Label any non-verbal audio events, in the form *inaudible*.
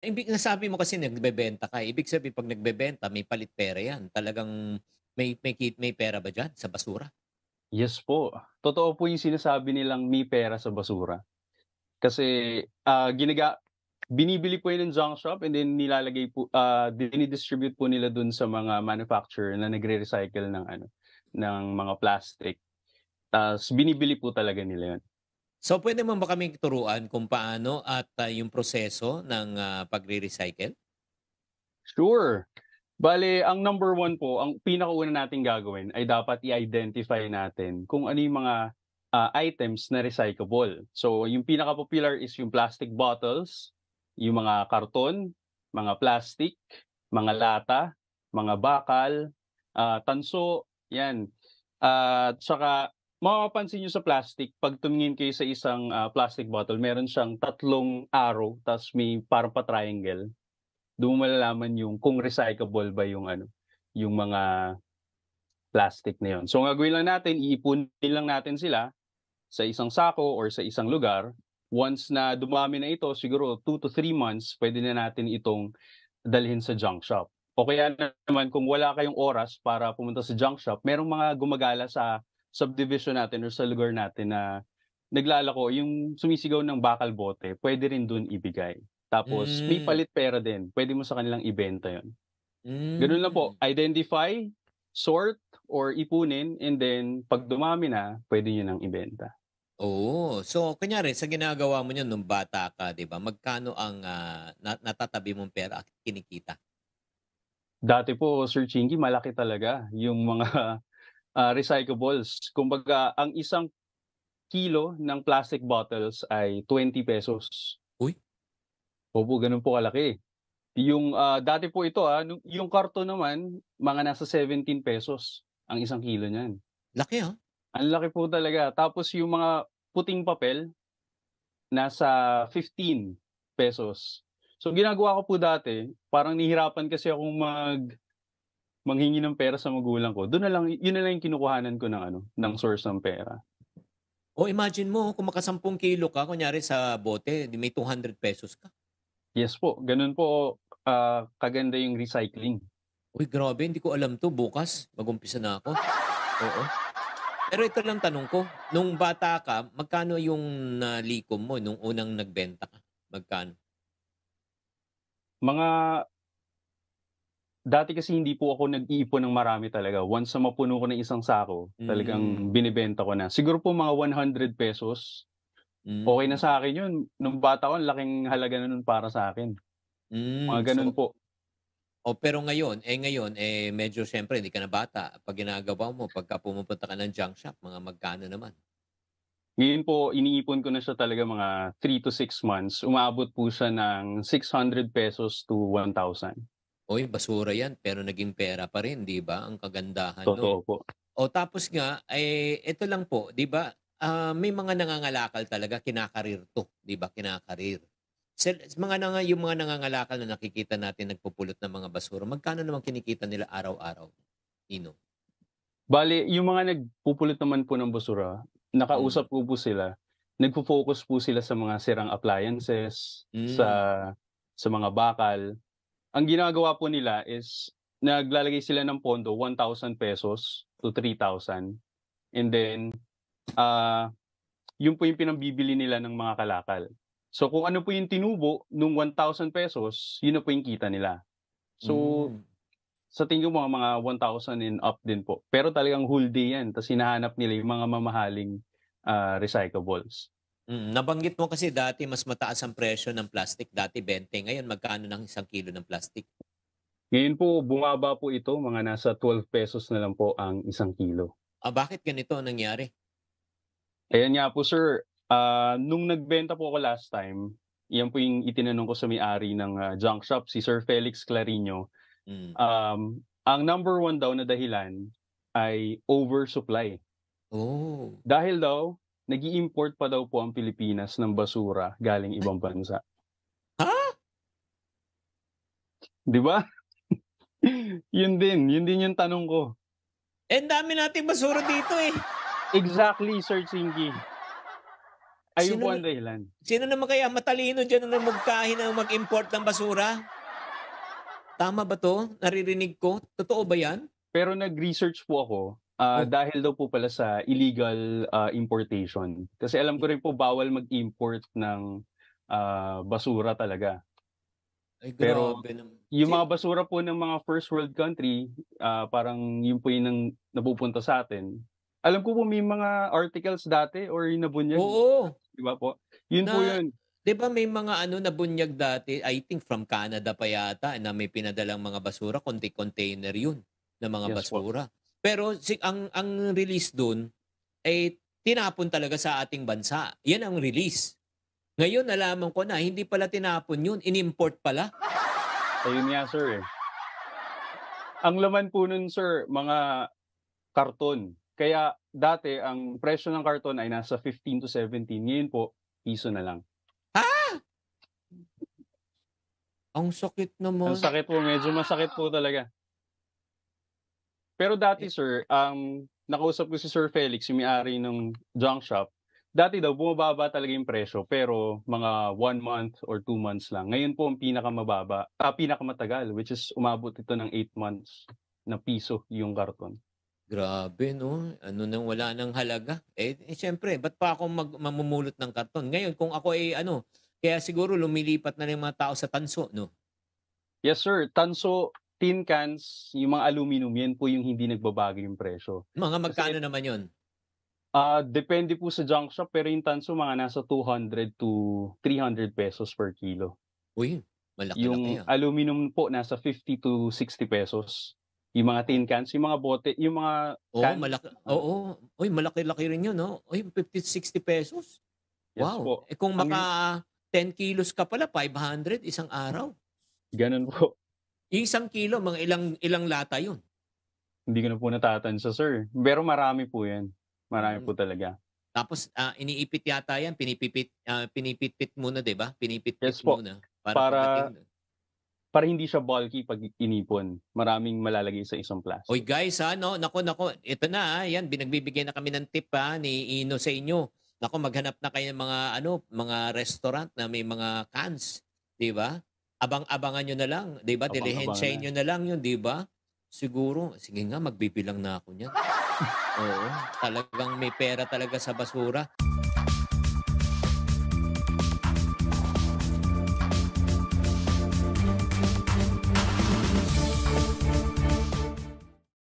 Ibig nasabi mo kasi nagbebenta ka. Eh. Ibig sabihin pag nagbebenta, may palit pera 'yan. Talagang may may may pera ba diyan sa basura? Yes po. Totoo po 'yung sinasabi nilang may pera sa basura. Kasi uh, ah, ginaga binibili po 'yun ng junk shop and then nilalagay po uh, dinidistribute po nila dun sa mga manufacturer na nagre-recycle ng ano ng mga plastic. Tapos binibili po talaga nila 'yun. So pwede mo ba kaming turuan kung paano at uh, yung proseso ng uh, pagre-recycle? Sure. Bale, ang number one po, ang pinakauna natin gagawin ay dapat i-identify natin kung ano yung mga uh, items na recyclable. So yung pinaka-popular is yung plastic bottles, yung mga karton, mga plastic, mga lata, mga bakal, uh, tanso, yan. Uh, saka mapapansin nyo sa plastic, pag tumingin kayo sa isang uh, plastic bottle, meron siyang tatlong arrow, tapos may parang pa-triangle. Doon malalaman yung kung recyclable ba yung ano, yung mga plastic na yun. So, ang gagawin lang natin, iipunin lang natin sila sa isang sako or sa isang lugar. Once na dumami na ito, siguro 2 to 3 months, pwede na natin itong dalhin sa junk shop. O kaya naman, kung wala kayong oras para pumunta sa junk shop, merong mga gumagala sa subdivision natin or sa lugar natin na naglalako, yung sumisigaw ng bakal bote, pwede rin doon ibigay. Tapos, mm. may hmm. palit pera din. Pwede mo sa kanilang ibenta yon mm. Ganun lang po. Identify, sort, or ipunin, and then, pag dumami na, pwede nyo nang ibenta. Oo. Oh, so, kunyari, sa ginagawa mo yun nung bata ka, di ba, magkano ang uh, natatabi mong pera at kinikita? Dati po, Sir Chingy, malaki talaga yung mga uh, recyclables. Kumbaga, ang isang kilo ng plastic bottles ay 20 pesos. Uy. Opo, ganun po kalaki. Yung uh, dati po ito ah, yung karton naman mga nasa 17 pesos ang isang kilo niyan. Laki ha? Ah. Ang laki po talaga. Tapos yung mga puting papel nasa 15 pesos. So ginagawa ko po dati, parang nihirapan kasi akong mag manghingi ng pera sa magulang ko, doon na lang, yun na lang yung kinukuhanan ko ng, ano, ng source ng pera. O imagine mo, kung makasampung kilo ka, kunyari sa bote, may 200 pesos ka. Yes po, ganun po uh, kaganda yung recycling. Uy, grabe, hindi ko alam to. Bukas, mag-umpisa na ako. Oo. Pero ito lang tanong ko, nung bata ka, magkano yung nalikom mo nung unang nagbenta ka? Magkano? Mga dati kasi hindi po ako nag-iipon ng marami talaga. Once na mapuno ko ng isang sako, mm. talagang binibenta ko na. Siguro po mga 100 pesos. Mm. Okay na mm. sa akin yun. Nung bata ko, laking halaga na nun para sa akin. Mm. Mga ganun so, po. O oh, pero ngayon, eh ngayon, eh medyo syempre hindi ka na bata. Pag ginagawa mo, pagka pumupunta ka ng junk shop, mga magkano naman? Ngayon po, iniipon ko na siya talaga mga 3 to 6 months. Umaabot po siya ng 600 pesos to 1,000. Uy, basura yan, pero naging pera pa rin, di ba? Ang kagandahan nun. Totoo po. O tapos nga, eh, ito lang po, di ba? Ah, may mga nangangalakal talaga, kinakarir to, di ba? Kinakarir. Sa sa mga nang, yung mga nangangalakal na nakikita natin nagpupulot ng mga basura, magkano naman kinikita nila araw-araw? Nino? Bali, yung mga nagpupulot naman po ng basura, Mm. nakausap ko po sila. Nagpo-focus po sila sa mga sirang appliances, sa mm. sa mga bakal, ang ginagawa po nila is naglalagay sila ng pondo 1,000 pesos to 3,000. And then, uh, yun po yung pinambibili nila ng mga kalakal. So kung ano po yung tinubo nung 1,000 pesos, yun na po yung kita nila. So mm. sa tingin ko mga, mga 1,000 and up din po. Pero talagang whole day yan. Tapos hinahanap nila yung mga mamahaling uh, recyclables. Mm, nabanggit mo kasi dati mas mataas ang presyo ng plastic, dati 20. Ngayon magkano ng isang kilo ng plastic? Ngayon po bumaba po ito, mga nasa 12 pesos na lang po ang isang kilo. Ah, bakit ganito nangyari? Ayan nga po sir, uh, nung nagbenta po ako last time, yan po yung itinanong ko sa may-ari ng uh, junk shop, si Sir Felix Clarino. Mm. Um, ang number one daw na dahilan ay oversupply. Oh. Dahil daw, nag import pa daw po ang Pilipinas ng basura galing ibang bansa. Ha? Di ba? *laughs* yun din. Yun din yung tanong ko. Eh, dami nating basura dito eh. Exactly, Sir Chinky. Ayun sino, po ang dahilan. Sino naman kaya matalino dyan na magkahin na mag-import ng basura? Tama ba to? Naririnig ko? Totoo ba yan? Pero nag-research po ako Uh, dahil daw po pala sa illegal uh, importation. Kasi alam ko rin po bawal mag-import ng uh, basura talaga. Ay, Pero yung mga basura po ng mga first world country, uh, parang yun po yung ang sa atin. Alam ko po may mga articles dati or nabunyag. Oo. Di ba po? Yun na, po yun. Di ba may mga ano nabunyag dati, I think from Canada pa yata, na may pinadalang mga basura, konti container yun na mga yes, basura. Po. Pero si, ang, ang release doon ay tinapon talaga sa ating bansa. Yan ang release. Ngayon, nalaman ko na, hindi pala tinapon yun, inimport pala. Ayun nga, sir. Eh. Ang laman po nun, sir, mga karton. Kaya dati, ang presyo ng karton ay nasa 15 to 17. Ngayon po, piso na lang. Ha? Ang sakit naman. Ang sakit po, medyo masakit po talaga. Pero dati, sir, um, nakausap ko si Sir Felix, yung may-ari ng junk shop. Dati daw, bumababa talaga yung presyo, pero mga one month or two months lang. Ngayon po, ang pinakamababa, ah, pinakamatagal, which is umabot ito ng eight months na piso yung karton. Grabe, no? Ano nang wala nang halaga? Eh, eh syempre, ba't pa ako mag, mamumulot ng karton? Ngayon, kung ako ay eh, ano, kaya siguro lumilipat na rin mga tao sa tanso, no? Yes, sir. Tanso, tin cans, yung mga aluminum, yan po yung hindi nagbabago yung presyo. Mga magkano Kasi, naman yun? Uh, depende po sa junk shop, pero yung tanso mga nasa 200 to 300 pesos per kilo. Uy, malaki Yung laki, ah. aluminum po, nasa 50 to 60 pesos. Yung mga tin cans, yung mga bote, yung mga oh, cans. malaki. Oo, oh, oh. Uy, malaki-laki rin yun, no? Uy, 50 60 pesos. Yes wow. Po. Eh, kung maka 10 kilos ka pala, 500 isang araw. Ganun po. Yung isang kilo, mga ilang, ilang lata yun. Hindi ko na po natatansya, sir. Pero marami po yan. Marami hmm. po talaga. Tapos uh, iniipit yata yan, pinipipit uh, pinipitpit muna, 'di ba? Pinipitpit yes, po. muna para para, para hindi siya bulky pag inipon. Maraming malalagay sa isang plastic. Oy guys, ha, ah, no? nako nako, ito na, ha? yan binagbibigyan na kami ng tip ha, ni Ino sa inyo. Nako maghanap na kayo ng mga ano, mga restaurant na may mga cans, 'di ba? abang-abangan nyo na lang, 'di ba? Dilihensihin nyo na lang 'yun, 'di ba? Siguro, sige nga magbibilang na ako niyan. *laughs* Oo, talagang may pera talaga sa basura.